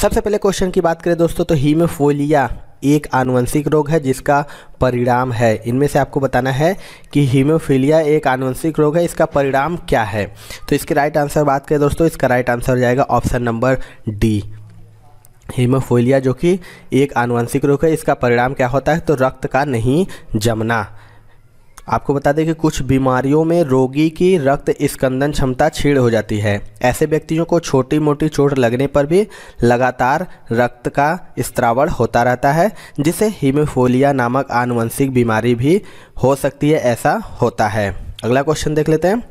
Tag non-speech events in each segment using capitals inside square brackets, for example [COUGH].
सबसे पहले क्वेश्चन की बात करें दोस्तों तो हीमोफोलिया एक आनुवंशिक रोग है जिसका परिणाम है इनमें से आपको बताना है कि हीमोफीलिया एक आनुवंशिक रोग है इसका परिणाम क्या है तो इसके राइट आंसर बात करें दोस्तों इसका राइट आंसर हो जाएगा ऑप्शन नंबर डी हीमोफोलिया जो कि एक आनुवंशिक रोग है इसका परिणाम क्या होता है तो रक्त का नहीं जमना आपको बता दें कि कुछ बीमारियों में रोगी की रक्त स्कंदन क्षमता छीड़ हो जाती है ऐसे व्यक्तियों को छोटी मोटी चोट लगने पर भी लगातार रक्त का स्त्रावण होता रहता है जिसे हीमोफोलिया नामक आनुवंशिक बीमारी भी हो सकती है ऐसा होता है अगला क्वेश्चन देख लेते हैं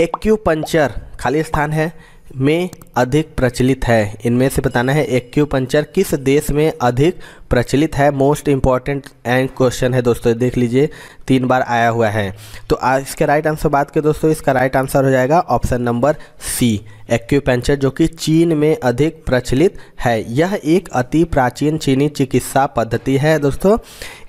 एक्यूपंचर खाली स्थान है में अधिक प्रचलित है इनमें से बताना है एक्यूपंचर किस देश में अधिक प्रचलित है मोस्ट इम्पॉर्टेंट एंड क्वेश्चन है दोस्तों देख लीजिए तीन बार आया हुआ है तो आज इसके राइट आंसर बात करें दोस्तों इसका राइट आंसर हो जाएगा ऑप्शन नंबर सी एक्यूपेंचर जो कि चीन में अधिक प्रचलित है यह एक अति प्राचीन चीनी चिकित्सा पद्धति है दोस्तों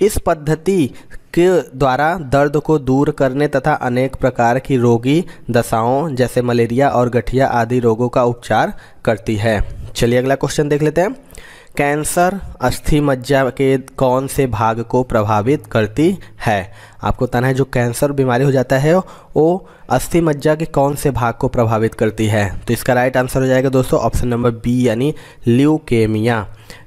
इस पद्धति के द्वारा दर्द को दूर करने तथा अनेक प्रकार की रोगी दशाओं जैसे मलेरिया और गठिया आदि रोगों का उपचार करती है चलिए अगला क्वेश्चन देख लेते हैं कैंसर अस्थि मज्जा के कौन से भाग को प्रभावित करती है आपको बताना है जो कैंसर बीमारी हो जाता है वो अस्थि मज्जा के कौन से भाग को प्रभावित करती है तो इसका राइट आंसर हो जाएगा दोस्तों ऑप्शन नंबर बी यानी ल्यूकेमिया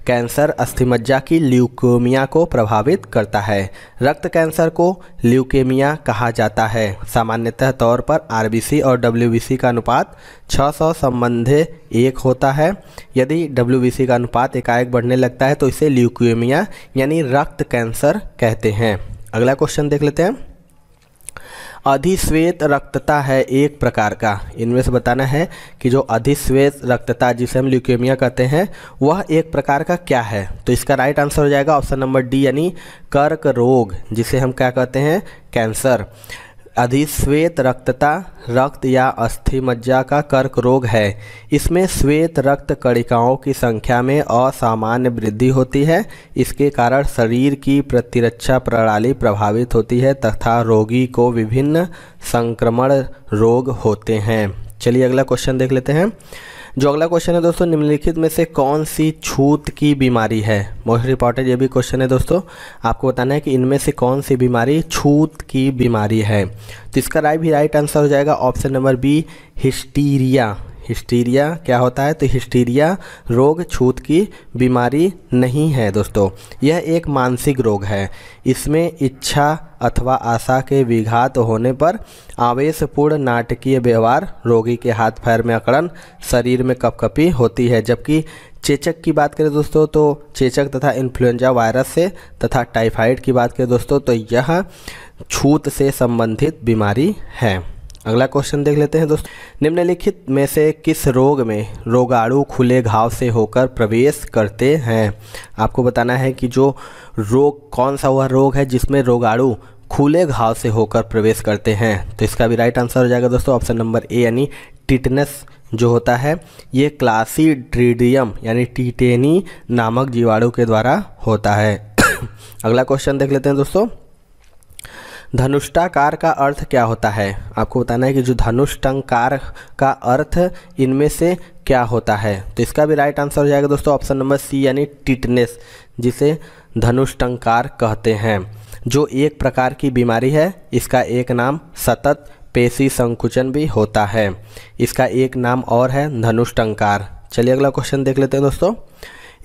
कैंसर अस्थिमज्जा की ल्यूकेमिया को प्रभावित करता है रक्त कैंसर को ल्यूकेमिया कहा जाता है सामान्यतः तौर पर आरबीसी और डब्ल्यूबीसी का अनुपात 600 संबंधे एक होता है यदि डब्ल्यूबीसी का अनुपात एकाएक बढ़ने लगता है तो इसे ल्यूकेमिया यानी रक्त कैंसर कहते हैं अगला क्वेश्चन देख लेते हैं अधिश्वेत रक्तता है एक प्रकार का इनमें से बताना है कि जो अधिश्वेत रक्तता जिसे हम ल्यूकेमिया कहते हैं वह एक प्रकार का क्या है तो इसका राइट आंसर हो जाएगा ऑप्शन नंबर डी यानी कर्क रोग जिसे हम क्या कहते हैं कैंसर अधिश्वेत रक्तता रक्त या अस्थि मज्जा का कर्क रोग है इसमें श्वेत रक्त कणिकाओं की संख्या में असामान्य वृद्धि होती है इसके कारण शरीर की प्रतिरक्षा प्रणाली प्रभावित होती है तथा रोगी को विभिन्न संक्रमण रोग होते हैं चलिए अगला क्वेश्चन देख लेते हैं जो अगला क्वेश्चन है दोस्तों निम्नलिखित में से कौन सी छूत की बीमारी है मोस्ट रिपोर्टेड ये भी क्वेश्चन है दोस्तों आपको बताना है कि इनमें से कौन सी बीमारी छूत की बीमारी है तो इसका राय भी राइट आंसर हो जाएगा option number B hysteria hysteria क्या होता है तो हिस्टीरिया रोग छूत की बीमारी नहीं है दोस्तों यह एक मानसिक रोग है इसमें इच्छा अथवा आशा के विघात होने पर आवेशपूर्ण नाटकीय व्यवहार रोगी के हाथ पैर में अकड़न शरीर में कपकपी होती है जबकि चेचक की बात करें दोस्तों तो चेचक तथा इन्फ्लुएंजा वायरस से तथा टाइफाइड की बात करें दोस्तों तो यह छूत से संबंधित बीमारी है अगला क्वेश्चन देख लेते हैं दोस्तों निम्नलिखित में से किस रोग में रोगाणु खुले घाव से होकर प्रवेश करते हैं आपको बताना है कि जो रोग कौन सा हुआ रोग है जिसमें रोगाणु खुले घाव से होकर प्रवेश करते हैं तो इसका भी राइट आंसर हो जाएगा दोस्तों ऑप्शन नंबर ए यानी टिटनेस जो होता है ये क्लासी ड्रीडियम यानी टीटेनी नामक जीवाणु के द्वारा होता है [COUGHS] अगला क्वेश्चन देख लेते हैं दोस्तों धनुष्टाकार का अर्थ क्या होता है आपको बताना है कि जो धनुष्टंकार का अर्थ इनमें से क्या होता है तो इसका भी राइट आंसर हो जाएगा दोस्तों ऑप्शन नंबर सी यानी टिटनेस जिसे धनुष्टंकार कहते हैं जो एक प्रकार की बीमारी है इसका एक नाम सतत पेशी संकुचन भी होता है इसका एक नाम और है धनुष्टंकार चलिए अगला क्वेश्चन देख लेते हैं दोस्तों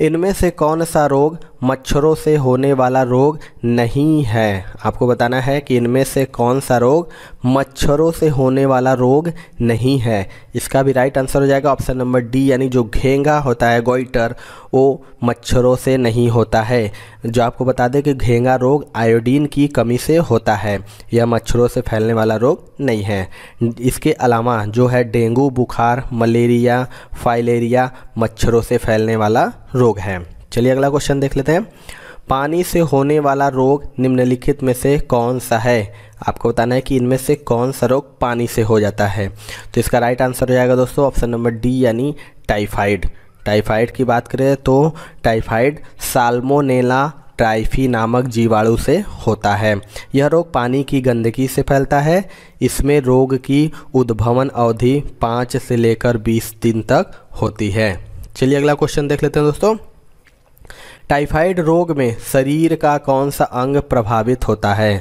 इनमें से कौन सा रोग मच्छरों से होने वाला रोग नहीं है आपको बताना है कि इनमें से कौन सा रोग मच्छरों से होने वाला रोग नहीं है इसका भी राइट आंसर हो जाएगा ऑप्शन नंबर डी यानी जो घेंगा होता है गोइटर वो मच्छरों से नहीं होता है जो आपको बता दें कि घेंगा रोग आयोडीन की कमी से होता है यह मच्छरों से फैलने वाला रोग नहीं है इसके अलावा जो है डेंगू बुखार मलेरिया फाइलेरिया मच्छरों से फैलने वाला रोग है चलिए अगला क्वेश्चन देख लेते हैं पानी से होने वाला रोग निम्नलिखित में से कौन सा है आपको बताना है कि इनमें से कौन सा रोग पानी से हो जाता है तो इसका राइट आंसर हो जाएगा दोस्तों ऑप्शन नंबर डी यानी टाइफाइड टाइफाइड की बात करें तो टाइफाइड साल्मोनेला ट्राइफी नामक जीवाणु से होता है यह रोग पानी की गंदगी से फैलता है इसमें रोग की उद्भवन अवधि पाँच से लेकर बीस दिन तक होती है चलिए अगला क्वेश्चन देख लेते हैं दोस्तों टाइफाइड रोग में शरीर का कौन सा अंग प्रभावित होता है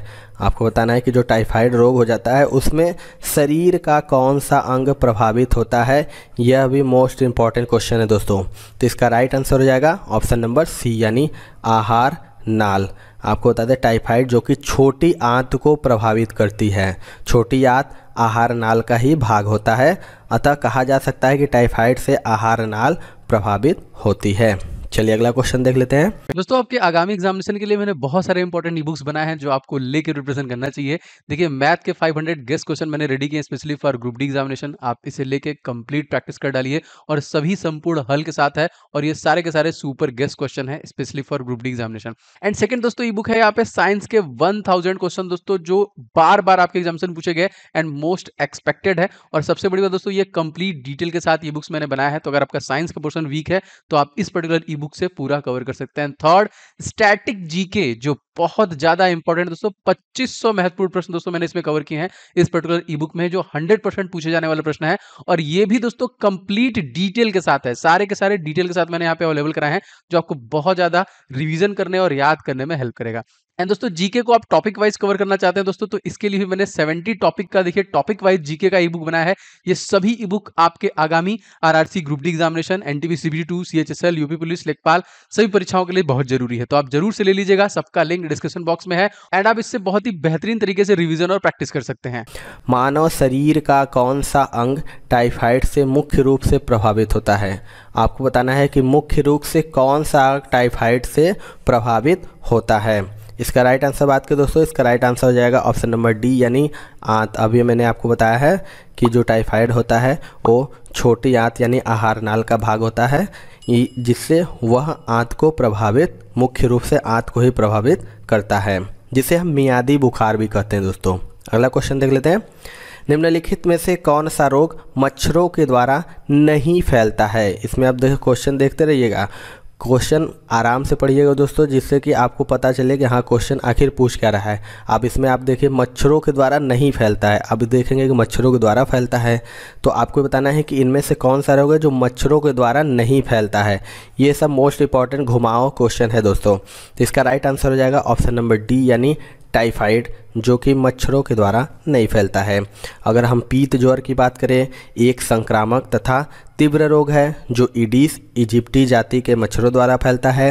आपको बताना है कि जो टाइफाइड रोग हो जाता है उसमें शरीर का कौन सा अंग प्रभावित होता है यह भी मोस्ट इम्पॉर्टेंट क्वेश्चन है दोस्तों तो इसका राइट आंसर हो जाएगा ऑप्शन नंबर सी यानी आहार नाल आपको बता दें टाइफाइड जो कि छोटी आंत को प्रभावित करती है छोटी आंत आहार नाल का ही भाग होता है अतः कहा जा सकता है कि टाइफाइड से आहार नाल प्रभावित होती है चलिए अगला क्वेश्चन देख लेते हैं दोस्तों आपके आगामी एग्जामिनेशन के लिए मैंने बहुत सारे इंपॉर्टेंट ई बुक्स बनाए हैं जो आपको लेकर रिप्रेजेंट करना चाहिए देखिए मैथ के 500 हंड्रेड गेस्ट क्वेश्चन मैंने रेडी किए specially for group D examination आप इसे लेके कंप्लीट प्रैक्टिस कर डालिए और सभी संपूर्ण हल के साथ है और ये सारे के सारे सुपर गेस्ट क्वेश्चन है specially for group D examination and second दोस्तों ई बुक है यहाँ पे साइंस के वन क्वेश्चन दोस्तों जो बार बार आपके एग्जामिशन पूछे गए एंड मोस्ट एक्सपेक्टेड है और सबसे बड़ी बात दोस्तों ये कंप्लीट डिटेल के साथ ई बुक्स मैंने बनाया है तो अगर आपका साइंस का पोर्सन वीक है तो आप इस पर्टिकुलर ई बुक से पूरा कवर कर सकते हैं थर्ड स्टैटिक जीके जो बहुत ज्यादा इंपॉर्टेंट दोस्तों 2500 महत्वपूर्ण प्रश्न दोस्तों मैंने इसमें कवर किए हैं इस पर्टिकुलर ई बुक में जो 100 परसेंट पूछे जाने वाले प्रश्न है और ये भी दोस्तों कंप्लीट डिटेल के साथ है सारे के सारे डिटेल के साथ मैंने यहाँ पे अवेलेबल कराए हैं जो आपको बहुत ज्यादा रिविजन करने और याद करने में हेल्प करेगा एंड दोस्तों जीके को आप टॉपिक वाइज कवर करना चाहते हैं दोस्तों तो इसके लिए भी मैंने 70 टॉपिक का देखिए टॉपिक वाइज जीके का ई बुक बनाया है ये सभी ई बुक आपके आगामी RRC group D examination NTP CBT two CHSL UP police लेखपाल सभी परीक्षाओं के लिए बहुत जरूरी है तो आप जरूर से ले लीजिएगा सबका लिंक डिस्क्रिप्शन बॉक्स में है एंड आप इससे बहुत ही बेहतरीन तरीके से रिविजन और प्रैक्टिस कर सकते हैं मानव शरीर का कौन सा अंग टाइफाइड से मुख्य रूप से प्रभावित होता है आपको बताना है कि मुख्य रूप से कौन सा टाइफाइड से प्रभावित होता है इसका राइट आंसर बात करें दोस्तों इसका राइट आंसर हो जाएगा ऑप्शन नंबर डी यानी आंत अभी मैंने आपको बताया है कि जो टाइफाइड होता है वो छोटी आंत यानी आहार नाल का भाग होता है जिससे वह आंत को प्रभावित मुख्य रूप से आंत को ही प्रभावित करता है जिसे हम मियादी बुखार भी कहते हैं दोस्तों अगला क्वेश्चन देख लेते हैं निम्नलिखित में से कौन सा रोग मच्छरों के द्वारा नहीं फैलता है इसमें आप देख क्वेश्चन देखते रहिएगा क्वेश्चन आराम से पढ़िएगा दोस्तों जिससे कि आपको पता चले कि हाँ क्वेश्चन आखिर पूछ क्या रहा है अब इसमें आप देखिए मच्छरों के द्वारा नहीं फैलता है अब देखेंगे कि मच्छरों के द्वारा फैलता है तो आपको बताना है कि इनमें से कौन सा रोग है जो मच्छरों के द्वारा नहीं फैलता है ये सब मोस्ट इंपॉर्टेंट घुमाओ क्वेश्चन है दोस्तों तो इसका राइट आंसर हो जाएगा ऑप्शन नंबर डी यानी टाइफाइड जो कि मच्छरों के द्वारा नहीं फैलता है अगर हम पीत ज्वर की बात करें एक संक्रामक तथा तीव्र रोग है जो इडीस इजिप्टी जाति के मच्छरों द्वारा फैलता है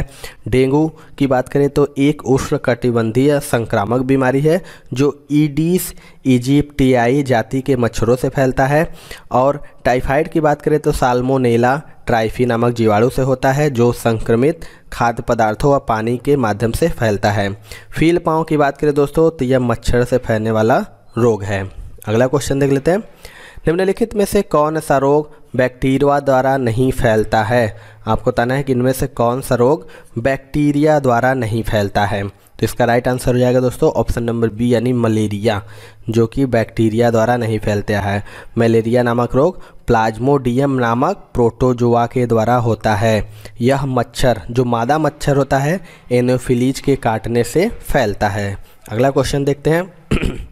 डेंगू की बात करें तो एक उष्णकटिबंधीय संक्रामक बीमारी है जो ईडिस इजिप्टियाई जाति के मच्छरों से फैलता है और टाइफाइड की बात करें तो साल्मोनेला ट्राइफी नामक जीवाणु से होता है जो संक्रमित खाद्य पदार्थों व पानी के माध्यम से फैलता है फील पाँव की बात करें दोस्तों तो यह मच्छर से फैलने वाला रोग है अगला क्वेश्चन देख लेते हैं निम्नलिखित में से कौन सा रोग बैक्टीरिया द्वारा नहीं फैलता है आपको बताना है कि इनमें से कौन सा रोग बैक्टीरिया द्वारा नहीं फैलता है तो इसका राइट आंसर हो जाएगा दोस्तों ऑप्शन नंबर बी यानी मलेरिया जो कि बैक्टीरिया द्वारा नहीं फैलता है मलेरिया नामक रोग प्लाज्मोडियम नामक प्रोटोजोआ के द्वारा होता है यह मच्छर जो मादा मच्छर होता है एनोफिलीज के काटने से फैलता है अगला क्वेश्चन देखते हैं [CLEARS THROAT]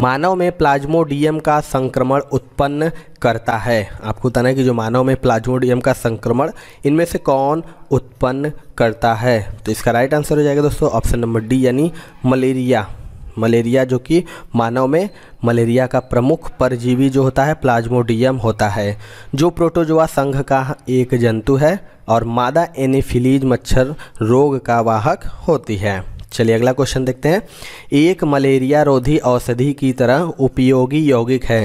मानव में प्लाज्मोडियम का संक्रमण उत्पन्न करता है आपको बताना है कि जो मानव में प्लाज्मोडियम का संक्रमण इनमें से कौन उत्पन्न करता है तो इसका राइट आंसर हो जाएगा दोस्तों ऑप्शन नंबर डी यानी मलेरिया मलेरिया जो कि मानव में मलेरिया का प्रमुख परजीवी जो होता है प्लाज्मोडियम होता है जो प्रोटोजोआ संघ का एक जंतु है और मादा एनिफिलीज मच्छर रोग का वाहक होती है चलिए अगला क्वेश्चन देखते हैं एक मलेरिया रोधी औषधि की तरह उपयोगी यौगिक है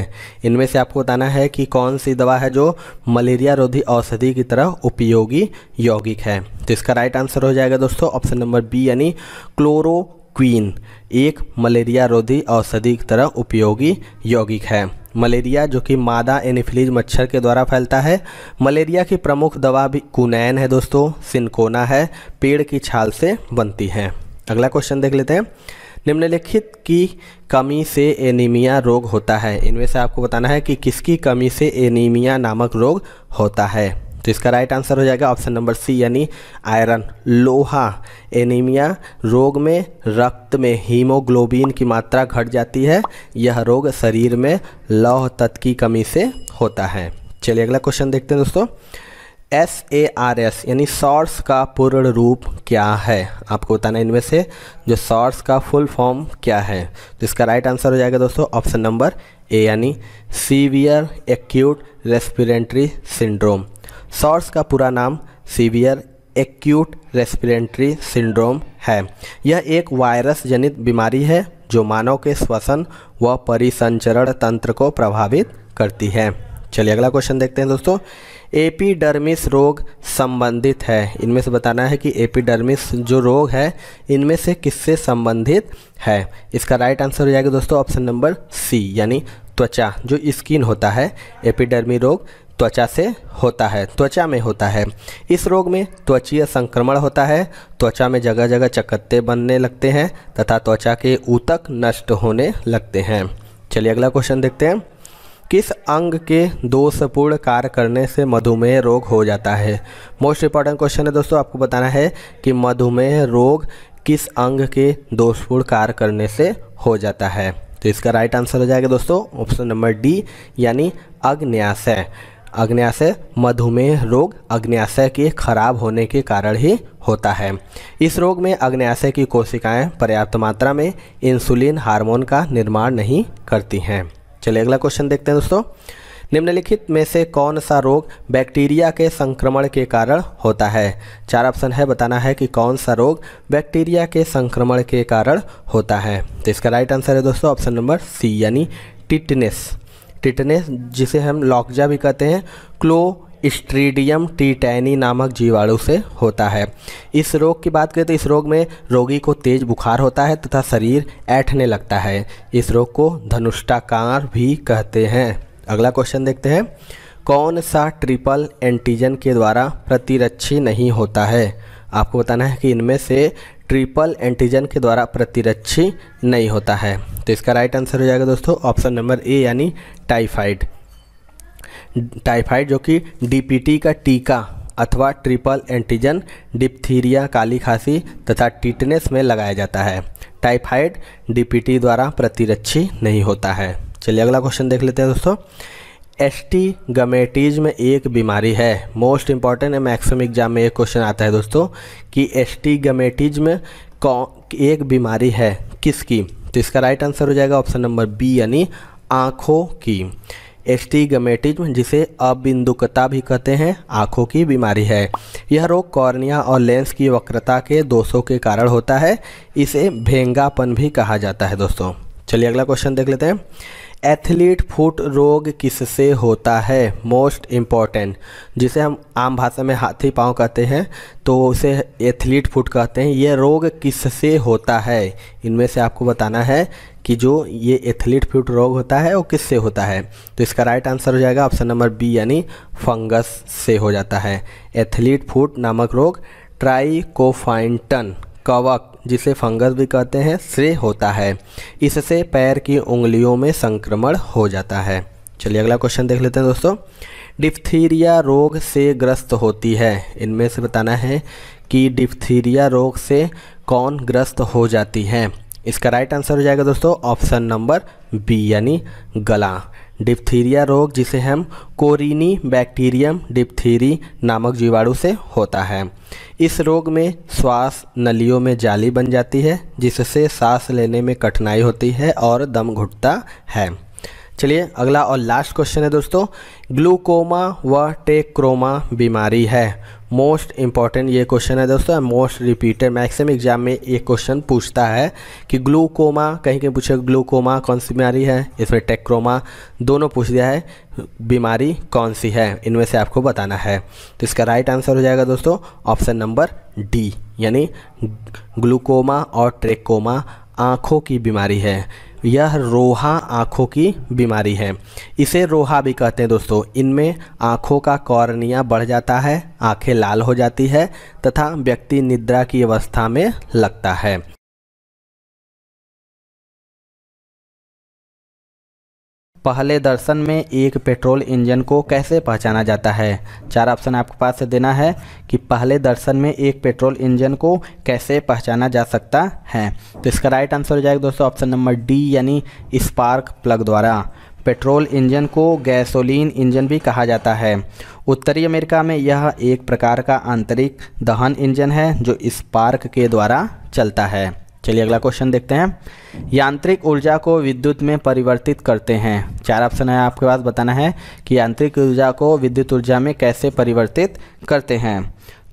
इनमें से आपको बताना है कि कौन सी दवा है जो मलेरिया रोधी औषधि की तरह उपयोगी यौगिक है तो इसका राइट आंसर हो जाएगा दोस्तों ऑप्शन नंबर बी यानी क्लोरोक्वीन एक मलेरिया रोधी औषधि की तरह उपयोगी यौगिक है मलेरिया जो कि मादा एनिफिलीज मच्छर के द्वारा फैलता है मलेरिया की प्रमुख दवा भी कुनैन है दोस्तों सिनकोना है पेड़ की छाल से बनती है अगला क्वेश्चन देख लेते हैं निम्नलिखित की कमी से एनीमिया रोग होता है इनमें से आपको बताना है कि किसकी कमी से एनीमिया नामक रोग होता है तो इसका राइट आंसर हो जाएगा ऑप्शन नंबर सी यानी आयरन लोहा एनीमिया रोग में रक्त में हीमोग्लोबिन की मात्रा घट जाती है यह रोग शरीर में लौह तत्व की कमी से होता है चलिए अगला क्वेश्चन देखते हैं दोस्तों एस ए आर एस यानी सॉर्स का पूर्ण रूप क्या है आपको बताना है इनमें से जो सॉर्स का फुल फॉर्म क्या है तो इसका राइट आंसर हो जाएगा दोस्तों ऑप्शन नंबर ए यानी severe acute respiratory syndrome SARS का पूरा नाम सीवियर एक्यूट रेस्पिरेंट्री सिंड्रोम है यह एक वायरस जनित बीमारी है जो मानव के श्वसन व परिसंचरण तंत्र को प्रभावित करती है चलिए अगला क्वेश्चन देखते हैं दोस्तों एपीडर्मिस रोग संबंधित है इनमें से बताना है कि एपीडर्मिस जो रोग है इनमें से किससे संबंधित है इसका राइट आंसर हो जाएगा दोस्तों ऑप्शन नंबर सी यानी त्वचा जो स्किन होता है एपिडर्मी रोग त्वचा से होता है त्वचा में होता है इस रोग में त्वचीय संक्रमण होता है त्वचा में जगह जगह चकत्ते बनने लगते हैं तथा त्वचा के ऊतक नष्ट होने लगते हैं चलिए अगला क्वेश्चन देखते हैं किस अंग के दोषपूर्ण कार्य करने से मधुमेह रोग हो जाता है मोस्ट इंपॉर्टेंट क्वेश्चन है दोस्तों आपको बताना है कि मधुमेह रोग किस अंग के दोषपूर्ण कार्य करने से हो जाता है तो इसका राइट आंसर हो जाएगा दोस्तों ऑप्शन नंबर डी यानी अग्न्याशय अग्न्याशय मधुमेह रोग अग्न्याशय के खराब होने के कारण ही होता है इस रोग में अग्न्याशय की कोशिकाएं पर्याप्त मात्रा में इंसुलिन हार्मोन का निर्माण नहीं करती हैं चलिए अगला क्वेश्चन देखते हैं दोस्तों निम्नलिखित में से कौन सा रोग बैक्टीरिया के संक्रमण के कारण होता है चार ऑप्शन है बताना है कि कौन सा रोग बैक्टीरिया के संक्रमण के कारण होता है तो इसका राइट आंसर है दोस्तों ऑप्शन नंबर सी यानी टिटनेस टिटनेस जिसे हम लॉकजा भी कहते हैं क्लो स्ट्रीडियम टीटैनी नामक जीवाणु से होता है इस रोग की बात करें तो इस रोग में रोगी को तेज बुखार होता है तथा शरीर ऐठने लगता है इस रोग को धनुष्टाकार भी कहते हैं अगला क्वेश्चन देखते हैं कौन सा ट्रिपल एंटीजन के द्वारा प्रतिरक्षी नहीं होता है आपको बताना है कि इनमें से ट्रिपल एंटीजन के द्वारा प्रतिरक्षी नहीं होता है तो इसका राइट आंसर हो जाएगा दोस्तों ऑप्शन नंबर ए यानी टाइफाइड टाइफाइड जो कि डीपीटी का टीका अथवा ट्रिपल एंटीजन डिप्थीरिया काली खांसी तथा टीटनेस में लगाया जाता है टाइफाइड डीपीटी द्वारा प्रतिरक्षी नहीं होता है चलिए अगला क्वेश्चन देख लेते हैं दोस्तों एस्टी गमेटीज में एक बीमारी है मोस्ट इंपॉर्टेंट है मैक्सिम एग्जाम में एक क्वेश्चन आता है दोस्तों कि एस्टी गमेटीज में कौन एक बीमारी है किसकी तो इसका राइट आंसर हो जाएगा ऑप्शन नंबर बी यानी आँखों की एस्टिगमेटिज्म जिसे अबिंदुकता भी कहते हैं आंखों की बीमारी है यह रोग कॉर्निया और लेंस की वक्रता के दोषों के कारण होता है इसे भेंगापन भी कहा जाता है दोस्तों चलिए अगला क्वेश्चन देख लेते हैं एथलीट फुट रोग किससे होता है मोस्ट इम्पॉर्टेंट जिसे हम आम भाषा में हाथी पाँव कहते हैं तो उसे एथलीट फुट कहते हैं ये रोग किससे होता है इनमें से आपको बताना है कि जो ये एथलीट फुट रोग होता है वो किससे होता है तो इसका राइट आंसर हो जाएगा ऑप्शन नंबर बी यानी फंगस से हो जाता है एथलीट फुट नामक रोग ट्राइकोफाइंटन कवक जिसे फंगस भी कहते हैं से होता है इससे पैर की उंगलियों में संक्रमण हो जाता है चलिए अगला क्वेश्चन देख लेते हैं दोस्तों डिफ्थीरिया रोग से ग्रस्त होती है इनमें से बताना है कि डिफ्थीरिया रोग से कौन ग्रस्त हो जाती है इसका राइट आंसर हो जाएगा दोस्तों ऑप्शन नंबर बी यानी गला डिप्थीरिया रोग जिसे हम कोरिनी बैक्टीरियम डिप्थीरी नामक जीवाणु से होता है इस रोग में श्वास नलियों में जाली बन जाती है जिससे सांस लेने में कठिनाई होती है और दम घुटता है चलिए अगला और लास्ट क्वेश्चन है दोस्तों ग्लूकोमा व टेक्रोमा बीमारी है मोस्ट इम्पॉर्टेंट ये क्वेश्चन है दोस्तों मोस्ट रिपीटेड मैक्सिमम एग्जाम में ये क्वेश्चन पूछता है कि ग्लूकोमा कहीं कहीं पूछे ग्लूकोमा कौन सी बीमारी है इसमें टेक्रोमा दोनों पूछ दिया है बीमारी कौन सी है इनमें से आपको बताना है तो इसका राइट आंसर हो जाएगा दोस्तों ऑप्शन नंबर डी यानी ग्लूकोमा और ट्रेकोमा आँखों की बीमारी है यह रोहा आँखों की बीमारी है इसे रोहा भी कहते हैं दोस्तों इनमें आँखों का कॉर्निया बढ़ जाता है आँखें लाल हो जाती है तथा व्यक्ति निद्रा की अवस्था में लगता है पहले दर्शन में एक पेट्रोल इंजन को कैसे पहचाना जाता है चार ऑप्शन आपके पास से देना है कि पहले दर्शन में एक पेट्रोल इंजन को कैसे पहचाना जा सकता है तो इसका राइट आंसर हो जाएगा दोस्तों ऑप्शन नंबर डी यानी स्पार्क प्लग द्वारा पेट्रोल इंजन को गैसोलीन इंजन भी कहा जाता है उत्तरी अमेरिका में यह एक प्रकार का आंतरिक दहन इंजन है जो स्पार्क के द्वारा चलता है चलिए अगला क्वेश्चन देखते हैं यांत्रिक ऊर्जा को विद्युत में परिवर्तित करते हैं चार ऑप्शन है आपके पास बताना है कि यांत्रिक ऊर्जा को विद्युत ऊर्जा में कैसे परिवर्तित करते हैं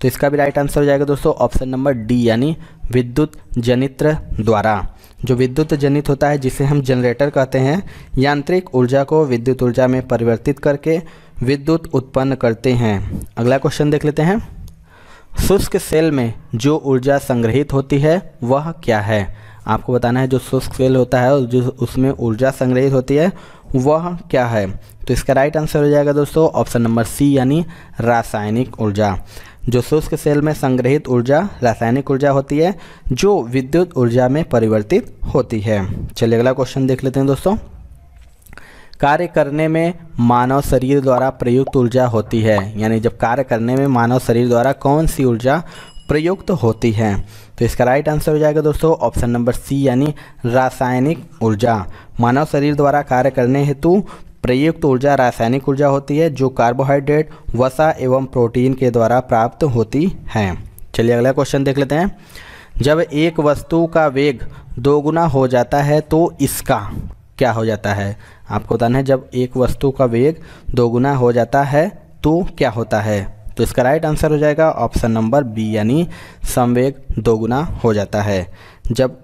तो इसका भी राइट आंसर हो जाएगा दोस्तों ऑप्शन नंबर डी यानी विद्युत जनित्र द्वारा जो विद्युत जनित होता है जिसे हम जनरेटर कहते हैं यांत्रिक ऊर्जा को विद्युत ऊर्जा में परिवर्तित करके विद्युत उत्पन्न करते हैं अगला क्वेश्चन देख लेते हैं शुष्क सेल में जो ऊर्जा संग्रहित होती है वह क्या है आपको बताना है जो शुष्क सेल होता है जो उसमें ऊर्जा संग्रहित होती है वह क्या है तो इसका राइट आंसर हो जाएगा दोस्तों ऑप्शन नंबर सी यानी रासायनिक ऊर्जा जो शुष्क सेल में संग्रहित ऊर्जा रासायनिक ऊर्जा होती है जो विद्युत ऊर्जा में परिवर्तित होती है चलिए अगला क्वेश्चन देख लेते हैं दोस्तों कार्य करने में मानव शरीर द्वारा प्रयुक्त ऊर्जा होती है यानी जब कार्य करने में मानव शरीर द्वारा कौन सी ऊर्जा प्रयुक्त होती है तो इसका राइट आंसर हो जाएगा दोस्तों ऑप्शन नंबर सी यानी रासायनिक ऊर्जा मानव शरीर द्वारा कार्य करने हेतु प्रयुक्त ऊर्जा रासायनिक ऊर्जा होती है जो कार्बोहाइड्रेट वसा एवं प्रोटीन के द्वारा प्राप्त होती है चलिए अगला क्वेश्चन देख लेते हैं जब एक वस्तु का वेग दोगुना हो जाता है तो इसका क्या हो जाता है आपको बताना है जब एक वस्तु का वेग दोगुना हो जाता है तो क्या होता है तो इसका राइट आंसर हो जाएगा ऑप्शन नंबर बी यानी संवेग दोगुना हो जाता है जब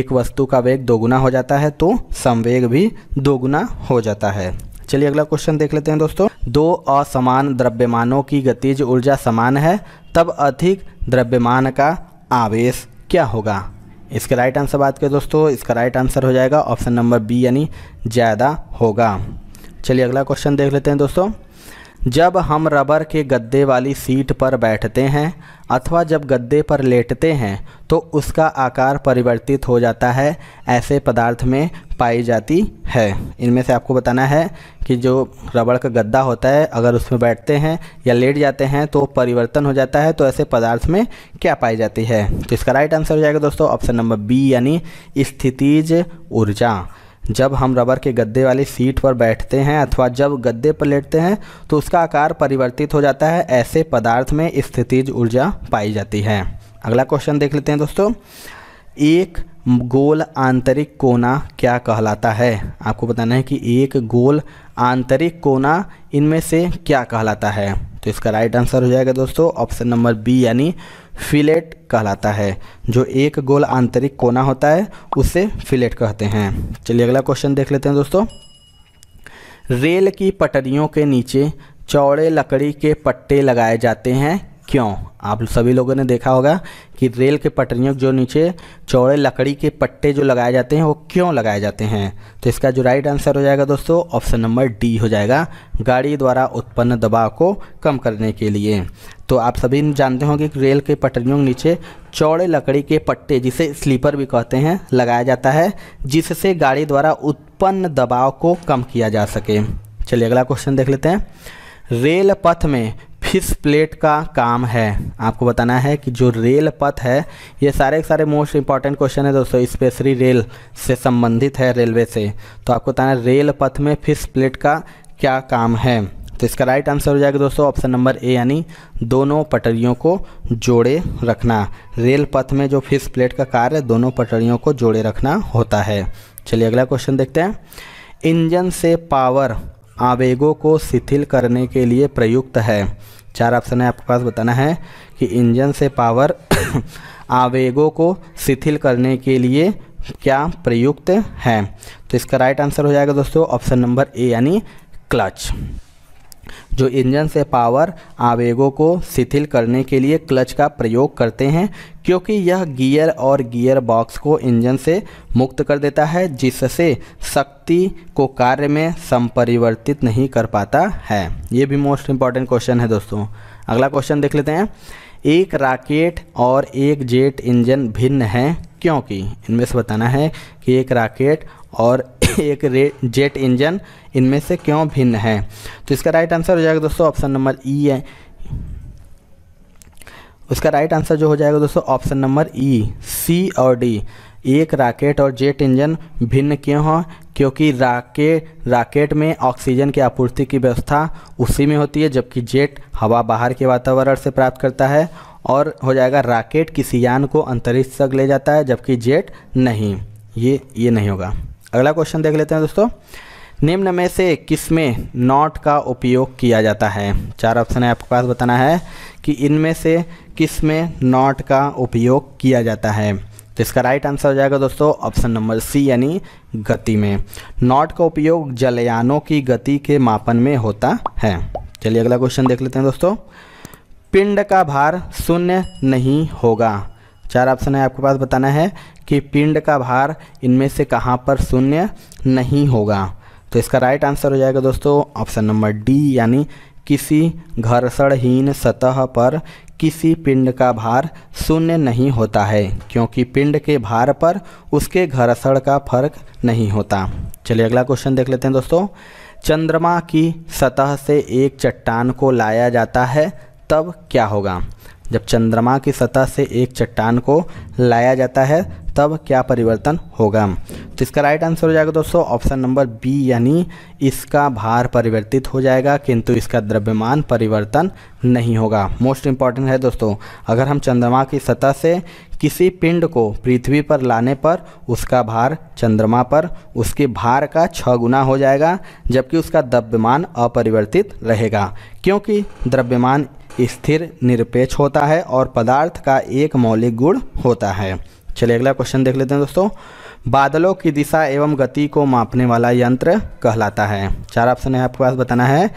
एक वस्तु का वेग दोगुना हो जाता है तो संवेग भी दोगुना हो जाता है चलिए अगला क्वेश्चन देख लेते हैं दोस्तों दो असमान द्रव्यमानों की गतिज ऊर्जा समान है तब अधिक द्रव्यमान का आवेश क्या होगा इसके राइट आंसर बात करें दोस्तों इसका राइट आंसर हो जाएगा ऑप्शन नंबर बी यानी ज़्यादा होगा चलिए अगला क्वेश्चन देख लेते हैं दोस्तों जब हम रबर के गद्दे वाली सीट पर बैठते हैं अथवा जब गद्दे पर लेटते हैं तो उसका आकार परिवर्तित हो जाता है ऐसे पदार्थ में पाई जाती है इनमें से आपको बताना है कि जो रबड़ का गद्दा होता है अगर उसमें बैठते हैं या लेट जाते हैं तो परिवर्तन हो जाता है तो ऐसे पदार्थ में क्या पाई जाती है तो इसका राइट आंसर हो जाएगा दोस्तों ऑप्शन नंबर बी यानी स्थितिज ऊर्जा जब हम रबर के गद्दे वाली सीट पर बैठते हैं अथवा जब गद्दे पर लेटते हैं तो उसका आकार परिवर्तित हो जाता है ऐसे पदार्थ में स्थितिज ऊर्जा पाई जाती है अगला क्वेश्चन देख लेते हैं दोस्तों एक गोल आंतरिक कोना क्या कहलाता है आपको बताना है कि एक गोल आंतरिक कोना इनमें से क्या कहलाता है तो इसका राइट आंसर हो जाएगा दोस्तों ऑप्शन नंबर बी यानी फिलेट कहलाता है जो एक गोल आंतरिक कोना होता है उसे फिलेट कहते हैं चलिए अगला क्वेश्चन देख लेते हैं दोस्तों रेल की पटरियों के नीचे चौड़े लकड़ी के पट्टे लगाए जाते हैं क्यों आप सभी लोगों ने देखा होगा कि रेल के पटरियों जो नीचे चौड़े लकड़ी के पट्टे जो लगाए जाते हैं वो क्यों लगाए जाते हैं तो इसका जो राइट आंसर हो जाएगा दोस्तों ऑप्शन नंबर डी हो जाएगा गाड़ी द्वारा उत्पन्न दबाव को कम करने के लिए तो आप सभी जानते होंगे कि रेल के पटरियों के नीचे चौड़े लकड़ी के पट्टे जिसे स्लीपर भी कहते हैं लगाया जाता है जिससे गाड़ी द्वारा उत्पन्न दबाव को कम किया जा सके चलिए अगला क्वेश्चन देख लेते हैं रेल पथ में फिश प्लेट का काम है आपको बताना है कि जो रेल पथ है ये सारे सारे मोस्ट इंपॉर्टेंट क्वेश्चन है दोस्तों स्पेशली रेल से संबंधित है रेलवे से तो आपको बताना है रेल पथ में फिश प्लेट का क्या काम है तो इसका राइट आंसर हो जाएगा दोस्तों ऑप्शन नंबर ए यानी दोनों पटरियों को जोड़े रखना रेल पथ में जो फिश प्लेट का कार्य दोनों पटरियों को जोड़े रखना होता है चलिए अगला क्वेश्चन देखते हैं इंजन से पावर आवेगों को शिथिल करने के लिए प्रयुक्त है चार ऑप्शन है आपके पास बताना है कि इंजन से पावर [COUGHS] आवेगों को शिथिल करने के लिए क्या प्रयुक्त है तो इसका राइट आंसर हो जाएगा दोस्तों ऑप्शन नंबर ए यानी क्लच जो इंजन से पावर आवेगों को शिथिल करने के लिए क्लच का प्रयोग करते हैं क्योंकि यह गियर और गियर बॉक्स को इंजन से मुक्त कर देता है जिससे शक्ति को कार्य में संपरिवर्तित नहीं कर पाता है ये भी मोस्ट इम्पॉर्टेंट क्वेश्चन है दोस्तों अगला क्वेश्चन देख लेते हैं एक राकेट और एक जेट इंजन भिन्न हैं क्योंकि इनमें से बताना है कि एक रॉकेट और [COUGHS] एक जेट इंजन इनमें से क्यों भिन्न है तो इसका राइट आंसर हो जाएगा दोस्तों ऑप्शन नंबर ई है उसका राइट आंसर जो हो जाएगा दोस्तों ऑप्शन नंबर ई सी और डी एक रॉकेट और जेट इंजन भिन्न क्यों हो क्योंकि राकेट राकेट में ऑक्सीजन की आपूर्ति की व्यवस्था उसी में होती है जबकि जेट हवा बाहर के वातावरण से प्राप्त करता है और हो जाएगा राकेट किसी यान को अंतरिक्ष तक ले जाता है जबकि जेट नहीं ये ये नहीं होगा अगला क्वेश्चन देख लेते हैं दोस्तों निम्न में से किस में नॉट का उपयोग किया जाता है चार ऑप्शन है आपके पास बताना है कि इनमें से किस में नॉट का उपयोग किया जाता है तो इसका राइट आंसर हो जाएगा दोस्तों ऑप्शन नंबर सी यानी गति में नॉट का उपयोग जलयानों की गति के मापन में होता है चलिए अगला क्वेश्चन देख लेते हैं दोस्तों पिंड का भार शून्य नहीं होगा चार ऑप्शन है आपके पास बताना है कि पिंड का भार इनमें से कहाँ पर शून्य नहीं होगा तो इसका राइट आंसर हो जाएगा दोस्तों ऑप्शन नंबर डी यानी किसी घर्षणहीन सतह पर किसी पिंड का भार शून्य नहीं होता है क्योंकि पिंड के भार पर उसके घर्षण का फर्क नहीं होता चलिए अगला क्वेश्चन देख लेते हैं दोस्तों चंद्रमा की सतह से एक चट्टान को लाया जाता है तब क्या होगा जब चंद्रमा की सतह से एक चट्टान को लाया जाता है तब क्या परिवर्तन होगा तो इसका राइट आंसर हो जाएगा दोस्तों ऑप्शन नंबर बी यानी इसका भार परिवर्तित हो जाएगा किंतु इसका द्रव्यमान परिवर्तन नहीं होगा मोस्ट इम्पॉर्टेंट है दोस्तों अगर हम चंद्रमा की सतह से किसी पिंड को पृथ्वी पर लाने पर उसका भार चंद्रमा पर उसके भार का छः गुना हो जाएगा जबकि उसका द्रव्यमान अपरिवर्तित रहेगा क्योंकि द्रव्यमान स्थिर निरपेक्ष होता है और पदार्थ का एक मौलिक गुण होता है चलिए अगला क्वेश्चन देख लेते हैं दोस्तों बादलों की दिशा एवं गति को मापने वाला यंत्र कहलाता है चार ऑप्शन है आपके पास बताना है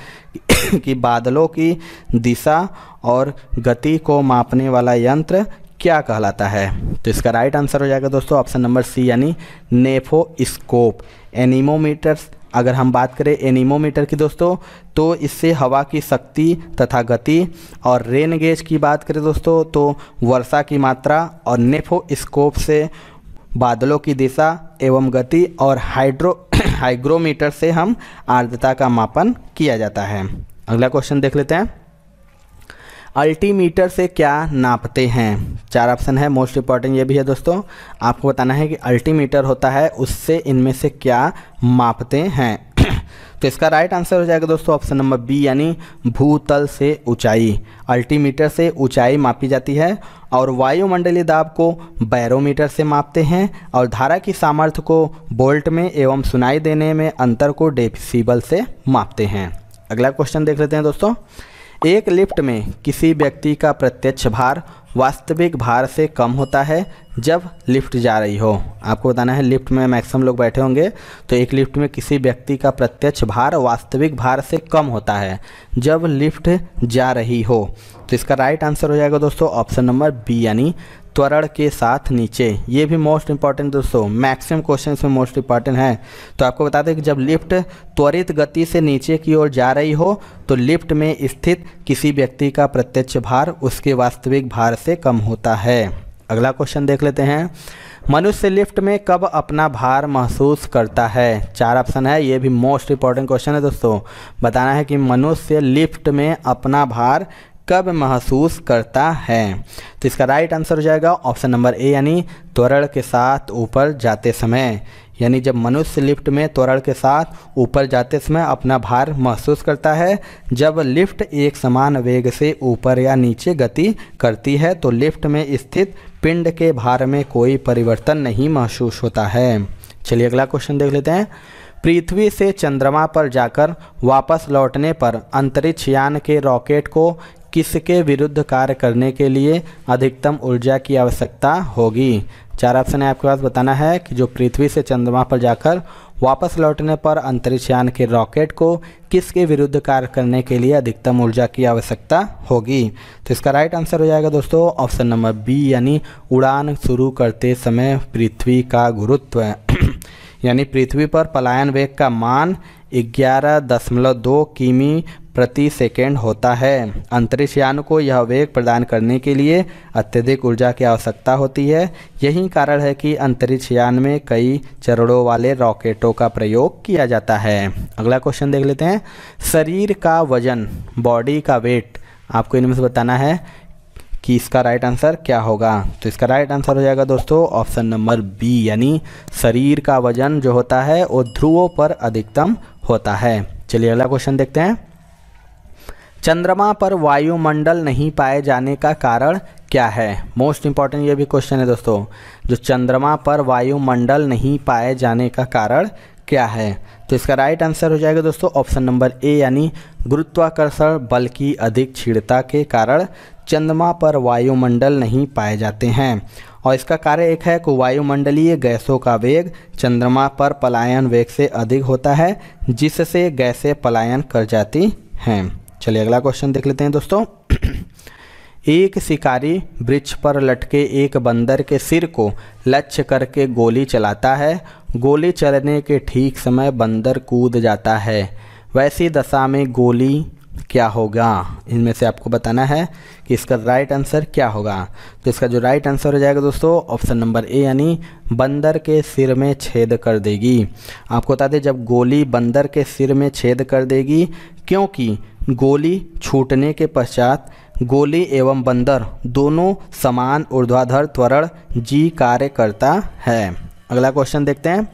कि बादलों की दिशा और गति को मापने वाला यंत्र क्या कहलाता है तो इसका राइट आंसर हो जाएगा दोस्तों ऑप्शन नंबर सी यानी नेफोस्कोप एनीमोमीटर्स एनिमोमीटर्स अगर हम बात करें एनीमोमीटर की दोस्तों तो इससे हवा की शक्ति तथा गति और रेन गेज की बात करें दोस्तों तो वर्षा की मात्रा और नेफोस्कोप से बादलों की दिशा एवं गति और हाइड्रो [CLEARS THROAT] हाइग्रोमीटर से हम आर्द्रता का मापन किया जाता है अगला क्वेश्चन देख लेते हैं अल्टीमीटर से क्या नापते हैं चार ऑप्शन है मोस्ट इंपॉर्टेंट ये भी है दोस्तों आपको बताना है कि अल्टीमीटर होता है उससे इनमें से क्या मापते हैं तो इसका राइट आंसर हो जाएगा दोस्तों ऑप्शन नंबर बी यानी भूतल से ऊंचाई अल्टीमीटर से ऊंचाई मापी जाती है और वायुमंडलीय दाब को बैरोमीटर से मापते हैं और धारा की सामर्थ्य को बोल्ट में एवं सुनाई देने में अंतर को डेफिसिबल से मापते हैं अगला क्वेश्चन देख लेते हैं दोस्तों एक लिफ्ट में किसी व्यक्ति का प्रत्यक्ष भार वास्तविक भार से कम होता है जब लिफ्ट जा रही हो आपको बताना है लिफ्ट में मैक्सिमम लोग बैठे होंगे तो एक लिफ्ट में किसी व्यक्ति का प्रत्यक्ष भार वास्तविक भार से कम होता है जब लिफ्ट जा रही हो तो इसका राइट आंसर हो जाएगा दोस्तों ऑप्शन नंबर बी यानी त्वरण के साथ नीचे ये भी मोस्ट इंपॉर्टेंट दोस्तों मैक्सिमम क्वेश्चन में मोस्ट इंपॉर्टेंट है तो आपको बता दें कि जब लिफ्ट त्वरित गति से नीचे की ओर जा रही हो तो लिफ्ट में स्थित किसी व्यक्ति का प्रत्यक्ष भार उसके वास्तविक भार से कम होता है अगला क्वेश्चन देख लेते हैं मनुष्य लिफ्ट में कब अपना भार महसूस करता है चार ऑप्शन है ये भी मोस्ट इंपॉर्टेंट क्वेश्चन है दोस्तों बताना है कि मनुष्य लिफ्ट में अपना भार कब महसूस करता है तो इसका राइट आंसर हो जाएगा ऑप्शन नंबर ए यानी त्वरण के साथ ऊपर जाते समय यानी जब मनुष्य लिफ्ट में त्वरण के साथ ऊपर जाते समय अपना भार महसूस करता है जब लिफ्ट एक समान वेग से ऊपर या नीचे गति करती है तो लिफ्ट में स्थित पिंड के भार में कोई परिवर्तन नहीं महसूस होता है चलिए अगला क्वेश्चन देख लेते हैं पृथ्वी से चंद्रमा पर जाकर वापस लौटने पर अंतरिक्ष यान के रॉकेट को किसके विरुद्ध कार्य करने के लिए अधिकतम ऊर्जा की आवश्यकता होगी चार ऑप्शन है आपके पास बताना है कि जो पृथ्वी से चंद्रमा पर जाकर वापस लौटने पर अंतरिक्षयान के रॉकेट को किसके विरुद्ध कार्य करने के लिए अधिकतम ऊर्जा की आवश्यकता होगी तो इसका राइट आंसर हो जाएगा दोस्तों ऑप्शन नंबर बी यानी उड़ान शुरू करते समय पृथ्वी का गुरुत्व [CLEARS THROAT] यानी पृथ्वी पर पलायन वेग का मान ग्यारह दशमलव दो किमी प्रति सेकेंड होता है अंतरिक्ष यान को यह वेग प्रदान करने के लिए अत्यधिक ऊर्जा की आवश्यकता होती है यही कारण है कि अंतरिक्ष यान में कई चरणों वाले रॉकेटों का प्रयोग किया जाता है अगला क्वेश्चन देख लेते हैं शरीर का वजन बॉडी का वेट आपको इनमें से बताना है कि इसका राइट आंसर क्या होगा तो इसका राइट आंसर हो जाएगा दोस्तों ऑप्शन नंबर बी यानी शरीर का वजन जो होता है वो ध्रुवों पर अधिकतम होता है चलिए अगला क्वेश्चन देखते हैं चंद्रमा पर वायुमंडल नहीं पाए जाने का कारण क्या है मोस्ट इंपॉर्टेंट ये भी क्वेश्चन है दोस्तों जो चंद्रमा पर वायुमंडल नहीं पाए जाने का कारण क्या है तो इसका राइट आंसर हो जाएगा दोस्तों ऑप्शन नंबर ए यानी गुरुत्वाकर्षण बल की अधिक छीड़ता के कारण चंद्रमा पर वायुमंडल नहीं पाए जाते हैं और इसका कार्य एक है कि वायुमंडलीय गैसों का वेग चंद्रमा पर पलायन वेग से अधिक होता है जिससे गैसें पलायन कर जाती हैं चलिए अगला क्वेश्चन देख लेते हैं दोस्तों [CLEARS THROAT] एक शिकारी वृक्ष पर लटके एक बंदर के सिर को लक्ष्य करके गोली चलाता है गोली चलने के ठीक समय बंदर कूद जाता है वैसी दशा में गोली क्या होगा इनमें से आपको बताना है कि इसका राइट आंसर क्या होगा तो इसका जो राइट आंसर हो जाएगा दोस्तों ऑप्शन नंबर ए यानी बंदर के सिर में छेद कर देगी आपको बता दें जब गोली बंदर के सिर में छेद कर देगी क्योंकि गोली छूटने के पश्चात गोली एवं बंदर दोनों समान ऊर्ध्वाधर त्वरण जी कार्य करता है अगला क्वेश्चन देखते हैं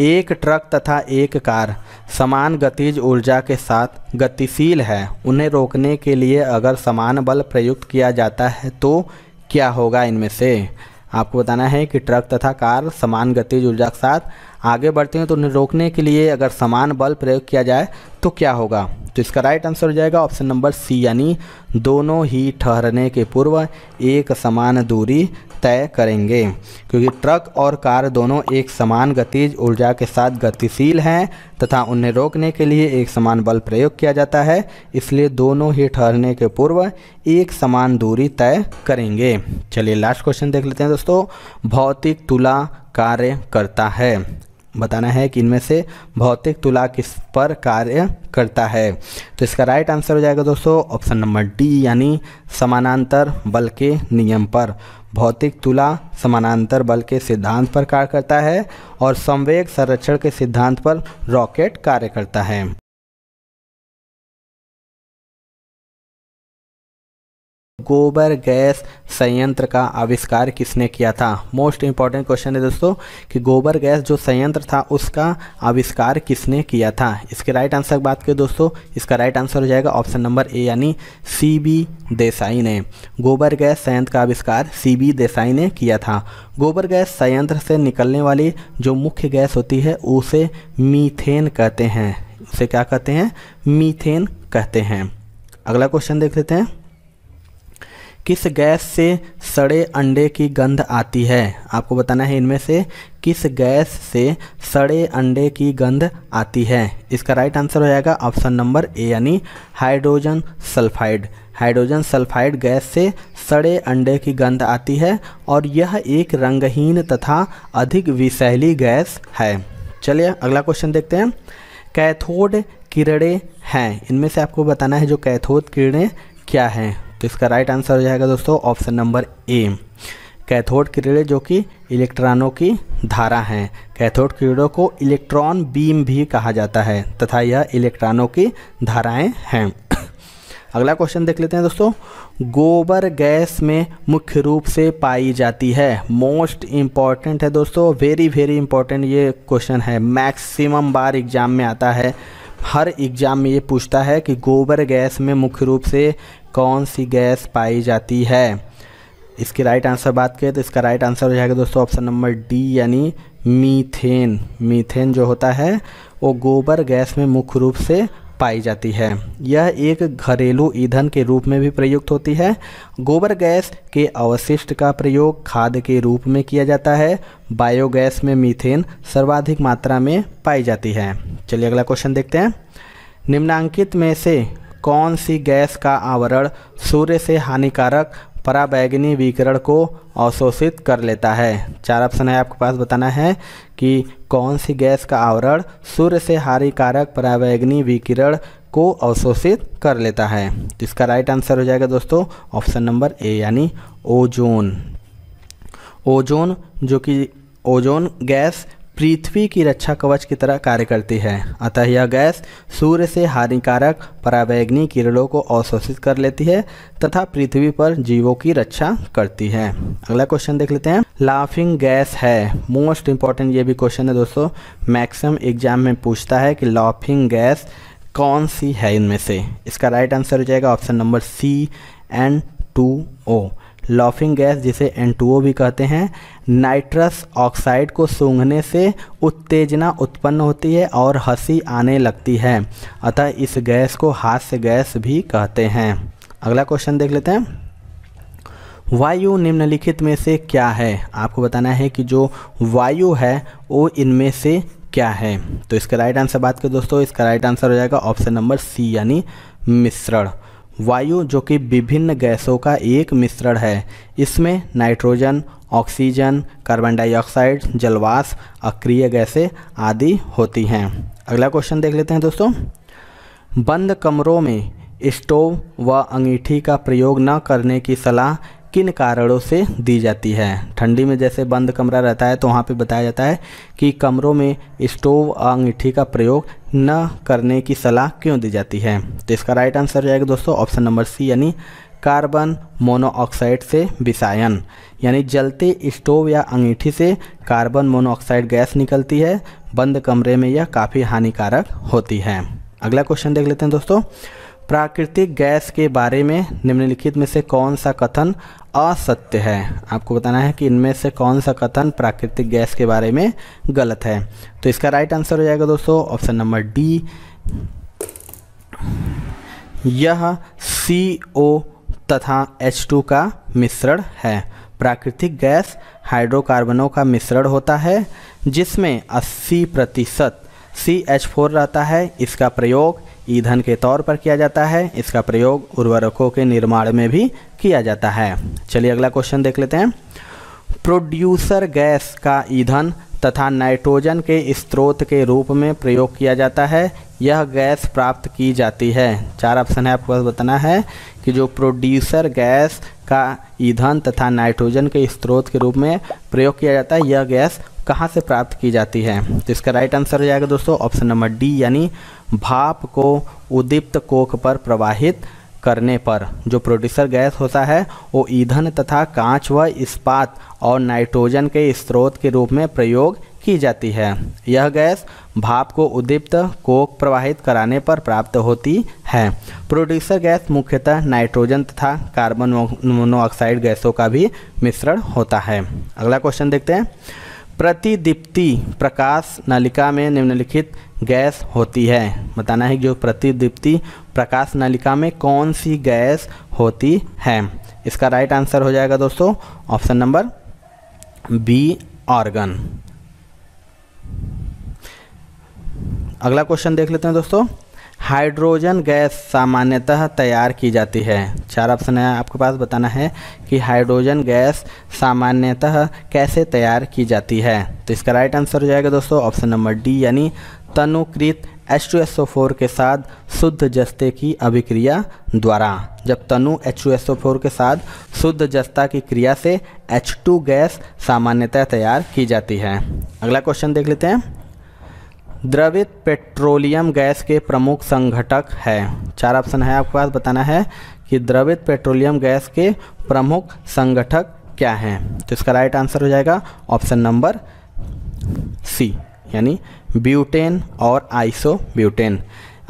एक ट्रक तथा एक कार समान गतिज ऊर्जा के साथ गतिशील है उन्हें रोकने के लिए अगर समान बल प्रयुक्त किया जाता है तो क्या होगा इनमें से आपको बताना है कि ट्रक तथा कार समान गतिज ऊर्जा के साथ आगे बढ़ते हैं तो उन्हें रोकने के लिए अगर समान बल प्रयोग किया जाए तो क्या होगा तो इसका राइट आंसर हो जाएगा ऑप्शन नंबर सी यानी दोनों ही ठहरने के पूर्व एक समान दूरी तय करेंगे क्योंकि ट्रक और कार दोनों एक समान गतिज ऊर्जा के साथ गतिशील हैं तथा उन्हें रोकने के लिए एक समान बल प्रयोग किया जाता है इसलिए दोनों ही ठहरने के पूर्व एक समान दूरी तय करेंगे चलिए लास्ट क्वेश्चन देख लेते हैं दोस्तों भौतिक तुला कार्य करता है बताना है कि इनमें से भौतिक तुला किस पर कार्य करता है तो इसका राइट आंसर हो जाएगा दोस्तों ऑप्शन नंबर डी यानी समानांतर बल के नियम पर भौतिक तुला समानांतर बल के सिद्धांत पर कार्य करता है और संवेग संरक्षण के सिद्धांत पर रॉकेट कार्य करता है गोबर गैस संयंत्र का आविष्कार किसने किया था मोस्ट इंपॉर्टेंट क्वेश्चन है दोस्तों कि गोबर गैस जो संयंत्र था उसका आविष्कार किसने किया था इसके राइट आंसर बात करें दोस्तों इसका राइट आंसर हो जाएगा ऑप्शन नंबर ए यानी सी बी देसाई ने गोबर गैस संयंत्र का आविष्कार सी बी देसाई ने किया था गोबर गैस संयंत्र से निकलने वाली जो मुख्य गैस होती है उसे मीथेन कहते हैं उसे क्या कहते हैं मीथेन कहते हैं अगला क्वेश्चन देख लेते हैं किस गैस से सड़े अंडे की गंध आती है आपको बताना है इनमें से किस गैस से सड़े अंडे की गंध आती है इसका राइट आंसर हो जाएगा ऑप्शन नंबर ए यानी hydrogen sulphide hydrogen sulphide gas से सड़े अंडे की गंध आती है और यह एक रंगहीन तथा अधिक विषैली गैस है चलिए अगला क्वेश्चन देखते हैं कैथोड किरणें हैं इनमें से आपको बताना है जो कैथोड किरणें क्या हैं तो इसका राइट आंसर हो जाएगा दोस्तों ऑप्शन नंबर ए कैथोड किरणें जो कि इलेक्ट्रॉनों की धारा हैं कैथोड किरणों को इलेक्ट्रॉन बीम भी कहा जाता है तथा यह इलेक्ट्रॉनों की धाराएं हैं [COUGHS] अगला क्वेश्चन देख लेते हैं दोस्तों गोबर गैस में मुख्य रूप से पाई जाती है मोस्ट इम्पॉर्टेंट है दोस्तों वेरी वेरी इंपॉर्टेंट ये क्वेश्चन है मैक्सिमम बार एग्जाम में आता है हर एग्ज़ाम में ये पूछता है कि गोबर गैस में मुख्य रूप से कौन सी गैस पाई जाती है इसके राइट आंसर बात करें तो इसका राइट आंसर हो जाएगा दोस्तों ऑप्शन नंबर डी यानी मीथेन मीथेन जो होता है वो गोबर गैस में मुख्य रूप से पाई जाती है यह एक घरेलू ईंधन के रूप में भी प्रयुक्त होती है गोबर गैस के अवशिष्ट का प्रयोग खाद के रूप में किया जाता है बायोगैस में मीथेन सर्वाधिक मात्रा में पाई जाती है चलिए अगला क्वेश्चन देखते हैं निम्नांकित में से कौन सी गैस का आवरण सूर्य से हानिकारक पराबैगनी विकिरण को अवशोषित कर लेता है चार ऑप्शन है आपके पास बताना है कि कौन सी गैस का आवरण सूर्य से हानिकारक पराबैगनी विकिरण को अवशोषित कर लेता है तो इसका राइट आंसर हो जाएगा दोस्तों ऑप्शन नंबर ए यानी ओजोन ओजोन जो कि ओजोन गैस पृथ्वी की रक्षा कवच की तरह कार्य करती है अतः यह गैस सूर्य से हानिकारक परावैग्नि किरणों को अवशोषित कर लेती है तथा पृथ्वी पर जीवों की रक्षा करती है अगला क्वेश्चन देख लेते हैं लाफिंग गैस है मोस्ट इंपॉर्टेंट ये भी क्वेश्चन है दोस्तों मैक्सिमम एग्जाम में पूछता है कि लाफिंग गैस कौन सी है इनमें से इसका राइट आंसर हो जाएगा option number C and two O laughing gas जिसे एन भी कहते हैं नाइट्रस ऑक्साइड को सूंघने से उत्तेजना उत्पन्न होती है और हंसी आने लगती है अतः इस गैस को हास्य गैस भी कहते हैं अगला क्वेश्चन देख लेते हैं वायु निम्नलिखित में से क्या है आपको बताना है कि जो वायु है वो इनमें से क्या है तो इसका राइट आंसर बात करें दोस्तों इसका राइट आंसर हो जाएगा ऑप्शन नंबर सी यानी मिश्रण वायु जो कि विभिन्न गैसों का एक मिश्रण है इसमें नाइट्रोजन ऑक्सीजन कार्बन डाइऑक्साइड जलवास अक्रिय गैसें आदि होती हैं अगला क्वेश्चन देख लेते हैं दोस्तों बंद कमरों में स्टोव व अंगीठी का प्रयोग न करने की सलाह किन कारणों से दी जाती है ठंडी में जैसे बंद कमरा रहता है तो वहाँ पे बताया जाता है कि कमरों में स्टोव अंगीठी का प्रयोग न करने की सलाह क्यों दी जाती है तो इसका राइट आंसर जाएगा दोस्तों ऑप्शन नंबर सी यानी कार्बन मोनोऑक्साइड से विसायन यानी जलते स्टोव या अंगीठी से कार्बन मोनोऑक्साइड गैस निकलती है बंद कमरे में यह काफ़ी हानिकारक होती है अगला क्वेश्चन देख लेते हैं दोस्तों प्राकृतिक गैस के बारे में निम्नलिखित में से कौन सा कथन असत्य है आपको बताना है कि इनमें से कौन सा कथन प्राकृतिक गैस के बारे में गलत है तो इसका राइट आंसर हो जाएगा दोस्तों ऑप्शन नंबर डी यह सी ओ तथा एच टू का मिश्रण है प्राकृतिक गैस हाइड्रोकार्बनों का मिश्रण होता है जिसमें 80 प्रतिशत सी एच फोर रहता है इसका प्रयोग ईंधन के तौर पर किया जाता है इसका प्रयोग उर्वरकों के निर्माण में भी किया जाता है चलिए अगला क्वेश्चन देख लेते हैं प्रोड्यूसर गैस का ईंधन तथा नाइट्रोजन के स्त्रोत के रूप में प्रयोग किया जाता है यह गैस प्राप्त की जाती है चार ऑप्शन है आपको बताना है कि जो प्रोड्यूसर गैस का ईंधन तथा नाइट्रोजन के स्त्रोत के रूप में प्रयोग किया जाता है यह गैस कहाँ से प्राप्त की जाती है तो इसका राइट आंसर हो जाएगा दोस्तों ऑप्शन नंबर डी यानी भाप को उदीप्त कोख पर प्रवाहित करने पर जो प्रोड्यूसर गैस होता है वो ईंधन तथा कांच व इस्पात और नाइट्रोजन के स्रोत के रूप में प्रयोग की जाती है यह गैस भाप को उद्दीप्त कोक प्रवाहित कराने पर प्राप्त होती है प्रोड्यूसर गैस मुख्यतः नाइट्रोजन तथा कार्बन मोनोऑक्साइड गैसों का भी मिश्रण होता है अगला क्वेश्चन देखते हैं प्रतिदीप्ति प्रकाश नलिका में निम्नलिखित गैस होती है बताना है जो प्रतिदीप्ति प्रकाश नलिका में कौन सी गैस होती है इसका राइट आंसर हो जाएगा दोस्तों ऑप्शन नंबर बी ऑर्गन अगला क्वेश्चन देख लेते हैं दोस्तों हाइड्रोजन गैस सामान्यतः तैयार की जाती है चार ऑप्शन है आपके पास बताना है कि हाइड्रोजन गैस सामान्यतः कैसे तैयार की जाती है तो इसका राइट आंसर हो जाएगा दोस्तों ऑप्शन नंबर डी यानी तनुकृत H2SO4 के साथ शुद्ध जस्ते की अभिक्रिया द्वारा जब तनु H2SO4 के साथ शुद्ध जस्ता की क्रिया से H2 गैस सामान्यतः तैयार की जाती है अगला क्वेश्चन देख लेते हैं द्रवित पेट्रोलियम गैस के प्रमुख संघटक है चार ऑप्शन है आपके पास बताना है कि द्रवित पेट्रोलियम गैस के प्रमुख संगठक क्या हैं तो इसका राइट आंसर हो जाएगा ऑप्शन नंबर सी यानी ब्यूटेन और आइसो ब्यूटेन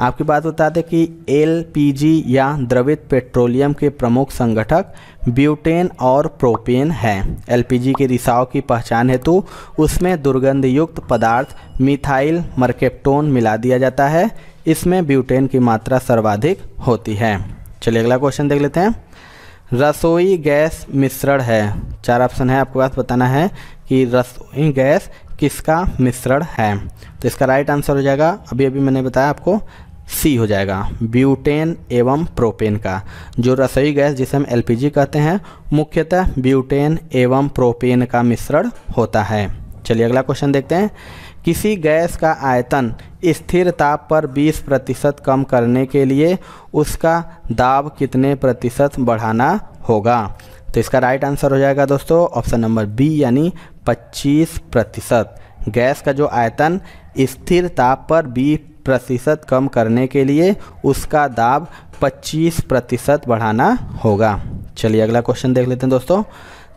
आपकी बात बता दें कि एलपीजी या द्रवित पेट्रोलियम के प्रमुख संगठक ब्यूटेन और प्रोपेन है एलपीजी के रिसाव की पहचान हेतु उसमें दुर्गंधयुक्त पदार्थ मिथाइल मर्केप्टोन मिला दिया जाता है इसमें ब्यूटेन की मात्रा सर्वाधिक होती है चलिए अगला क्वेश्चन देख लेते हैं रसोई गैस मिश्रण है चार ऑप्शन है आपके पास बताना है कि रसोई गैस किसका मिश्रण है तो इसका राइट आंसर हो जाएगा अभी अभी मैंने बताया आपको सी हो जाएगा ब्यूटेन एवं प्रोपेन का जो रसोई गैस जिसे हम एलपीजी कहते हैं मुख्यतः ब्यूटेन एवं प्रोपेन का मिश्रण होता है चलिए अगला क्वेश्चन देखते हैं किसी गैस का आयतन स्थिर ताप पर 20 प्रतिशत कम करने के लिए उसका दाब कितने प्रतिशत बढ़ाना होगा तो इसका राइट आंसर हो जाएगा दोस्तों ऑप्शन नंबर बी यानी 25 प्रतिशत गैस का जो आयतन स्थिर ताप पर 20 प्रतिशत कम करने के लिए उसका दाब 25 प्रतिशत बढ़ाना होगा चलिए अगला क्वेश्चन देख लेते हैं दोस्तों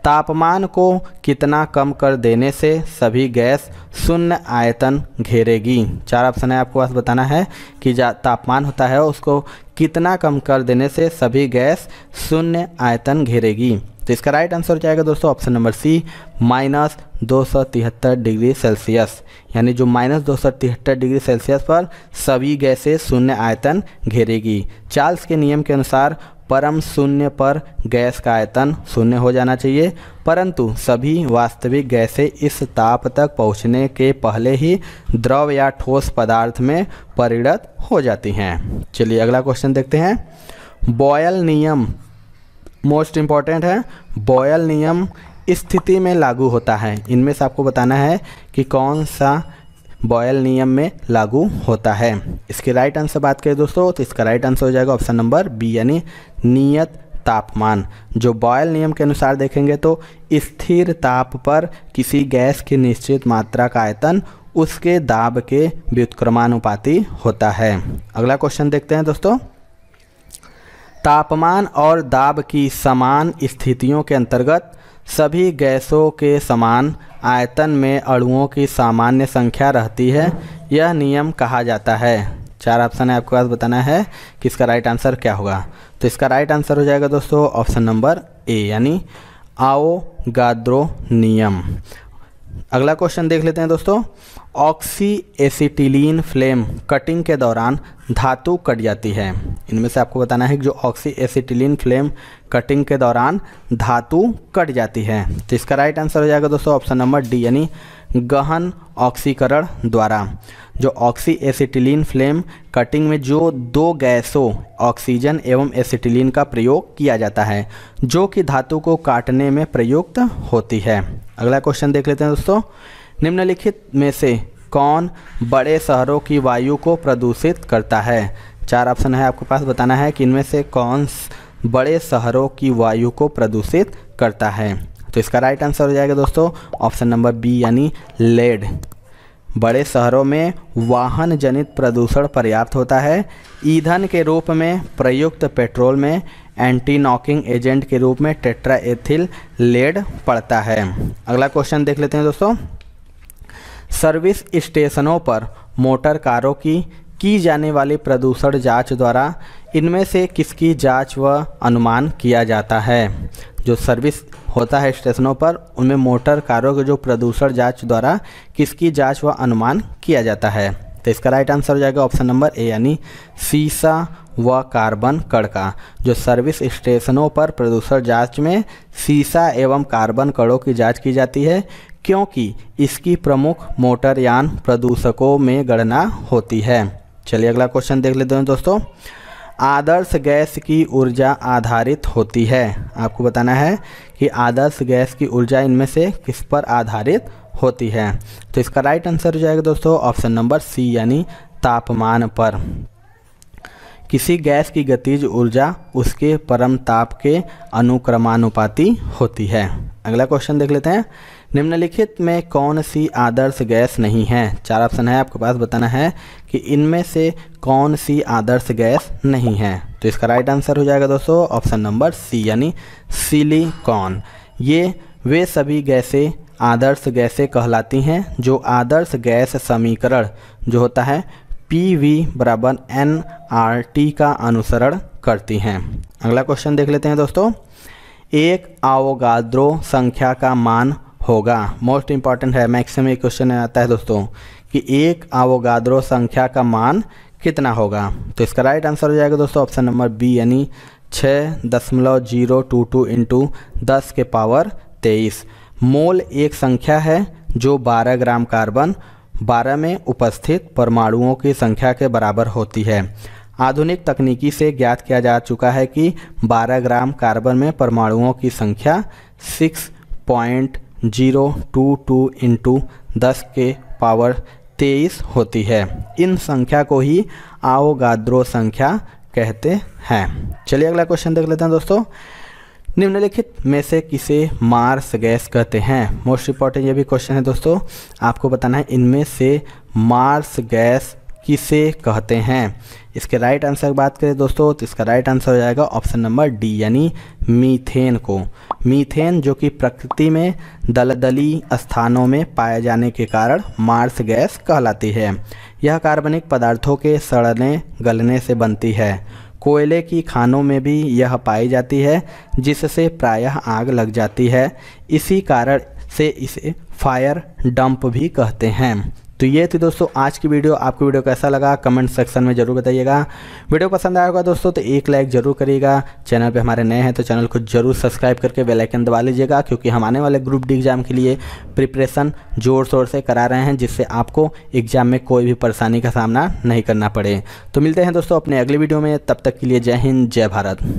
तापमान को कितना कम कर देने से सभी गैस शून्य आयतन घेरेगी चार ऑप्शन है आपको पास बताना है कि तापमान होता है उसको कितना कम कर देने से सभी गैस शून्य आयतन घेरेगी तो इसका राइट आंसर हो जाएगा दोस्तों ऑप्शन नंबर सी माइनस दो सौ तिहत्तर डिग्री सेल्सियस यानी जो माइनस दो सौ तिहत्तर डिग्री सेल्सियस पर सभी गैसें शून्य आयतन घेरेगी चार्ल्स के नियम के अनुसार परम शून्य पर गैस का आयतन शून्य हो जाना चाहिए परंतु सभी वास्तविक गैसें इस ताप तक पहुंचने के पहले ही द्रव या ठोस पदार्थ में परिणत हो जाती हैं चलिए अगला क्वेश्चन देखते हैं बॉयल नियम मोस्ट इम्पॉर्टेंट है बॉयल नियम स्थिति में लागू होता है इनमें से आपको बताना है कि कौन सा बॉयल नियम में लागू होता है इसके राइट आंसर बात करें दोस्तों तो इसका राइट आंसर हो जाएगा ऑप्शन नंबर बी यानी नियत तापमान जो बॉयल नियम के अनुसार देखेंगे तो स्थिर ताप पर किसी गैस की निश्चित मात्रा का आयतन उसके दाब के व्युत्क्रमानुपाती होता है अगला क्वेश्चन देखते हैं दोस्तों तापमान और दाब की समान स्थितियों के अंतर्गत सभी गैसों के समान आयतन में अणुओं की सामान्य संख्या रहती है यह नियम कहा जाता है चार ऑप्शन है आपके पास बताना है कि इसका राइट आंसर क्या होगा तो इसका राइट आंसर हो जाएगा दोस्तों ऑप्शन नंबर ए यानी आओ गाद्रो नियम अगला क्वेश्चन देख लेते हैं दोस्तों ऑक्सी एसीटिलीन फ्लेम कटिंग के दौरान धातु कट जाती है इनमें से आपको बताना है कि जो ऑक्सी एसिटिलीन फ्लेम कटिंग के दौरान धातु कट जाती है तो इसका राइट आंसर हो जाएगा दोस्तों ऑप्शन नंबर डी यानी गहन ऑक्सीकरण द्वारा जो ऑक्सी एसिटिलीन फ्लेम कटिंग में जो दो गैसों ऑक्सीजन एवं एसिटिलीन का प्रयोग किया जाता है जो कि धातु को काटने में प्रयुक्त होती है अगला क्वेश्चन देख लेते हैं दोस्तों निम्नलिखित में से कौन बड़े शहरों की वायु को प्रदूषित करता है चार ऑप्शन है आपके पास बताना है कि इनमें से कौन बड़े शहरों की वायु को प्रदूषित करता है तो इसका राइट आंसर हो जाएगा दोस्तों ऑप्शन नंबर बी यानी लेड बड़े शहरों में वाहन जनित प्रदूषण पर्याप्त होता है ईंधन के रूप में प्रयुक्त पेट्रोल में एंटी नॉकिंग एजेंट के रूप में टेट्राएथिल लेड पड़ता है अगला क्वेश्चन देख लेते हैं दोस्तों सर्विस स्टेशनों पर मोटर कारों की की जाने वाली प्रदूषण जांच द्वारा इनमें से किसकी जांच व अनुमान किया जाता है जो सर्विस होता है स्टेशनों पर उनमें मोटर कारों के जो प्रदूषण जांच द्वारा किसकी जांच व अनुमान किया जाता है तो इसका राइट आंसर हो जाएगा ऑप्शन नंबर ए यानी सीसा व कार्बन कड़का जो सर्विस स्टेशनों पर प्रदूषण जांच में सीसा एवं कार्बन कड़ों की जांच की जाती है क्योंकि इसकी प्रमुख मोटरयान प्रदूषकों में गणना होती है चलिए अगला क्वेश्चन देख लेते हैं दोस्तों आदर्श गैस की ऊर्जा आधारित होती है आपको बताना है कि आदर्श गैस की ऊर्जा इनमें से किस पर आधारित होती है तो इसका राइट आंसर हो जाएगा दोस्तों ऑप्शन नंबर सी यानी तापमान पर किसी गैस की गतिज ऊर्जा उसके परम ताप के अनुक्रमानुपाती होती है अगला क्वेश्चन देख लेते हैं निम्नलिखित में कौन सी आदर्श गैस नहीं है चार ऑप्शन है आपके पास बताना है कि इनमें से कौन सी आदर्श गैस नहीं है तो इसका राइट आंसर हो जाएगा दोस्तों ऑप्शन नंबर सी यानी सिलिकॉन ये वे सभी गैसें आदर्श गैसें कहलाती हैं जो आदर्श गैस समीकरण जो होता है पी वी बराबर एन आर टी का अनुसरण करती हैं अगला क्वेश्चन देख लेते हैं दोस्तों एक आवोगाद्रो संख्या का मान होगा मोस्ट इंपॉर्टेंट है मैक्सिम एक क्वेश्चन आता है दोस्तों कि एक आवोगाद्रो संख्या का मान कितना होगा तो इसका राइट आंसर हो जाएगा दोस्तों ऑप्शन नंबर बी यानी छः दशमलव जीरो टू टू इंटू दस के पावर तेईस मोल एक संख्या है जो 12 ग्राम कार्बन 12 में उपस्थित परमाणुओं की संख्या के बराबर होती है आधुनिक तकनीकी से ज्ञात किया जा चुका है कि 12 ग्राम कार्बन में परमाणुओं की संख्या point zero two two into दस के पावर तेईस होती है इन संख्या को ही आओगाद्रो संख्या कहते हैं चलिए अगला क्वेश्चन देख लेते हैं दोस्तों निम्नलिखित में से किसे मार्स गैस कहते हैं मोस्ट इंपॉर्टेंट ये भी क्वेश्चन है दोस्तों आपको बताना है इनमें से मार्स गैस किसे कहते हैं इसके राइट आंसर की बात करें दोस्तों तो इसका राइट आंसर हो जाएगा ऑप्शन नंबर डी यानी मीथेन को मीथेन जो कि प्रकृति में दलदली स्थानों में पाए जाने के कारण मार्स गैस कहलाती है यह कार्बनिक पदार्थों के सड़ने गलने से बनती है कोयले की खानों में भी यह पाई जाती है जिससे प्रायः आग लग जाती है इसी कारण से इसे फायर डंप भी कहते हैं तो ये थी दोस्तों आज की वीडियो आपको वीडियो कैसा लगा कमेंट सेक्शन में ज़रूर बताइएगा वीडियो पसंद आया होगा दोस्तों तो एक लाइक ज़रूर करिएगा चैनल पे हमारे नए हैं तो चैनल को जरूर सब्सक्राइब करके आइकन दबा लीजिएगा क्योंकि हम आने वाले ग्रुप डी एग्ज़ाम के लिए प्रिपरेशन ज़ोर शोर से करा रहे हैं जिससे आपको एग्ज़ाम में कोई भी परेशानी का सामना नहीं करना पड़े तो मिलते हैं दोस्तों अपने अगले वीडियो में तब तक के लिए जय हिंद जय भारत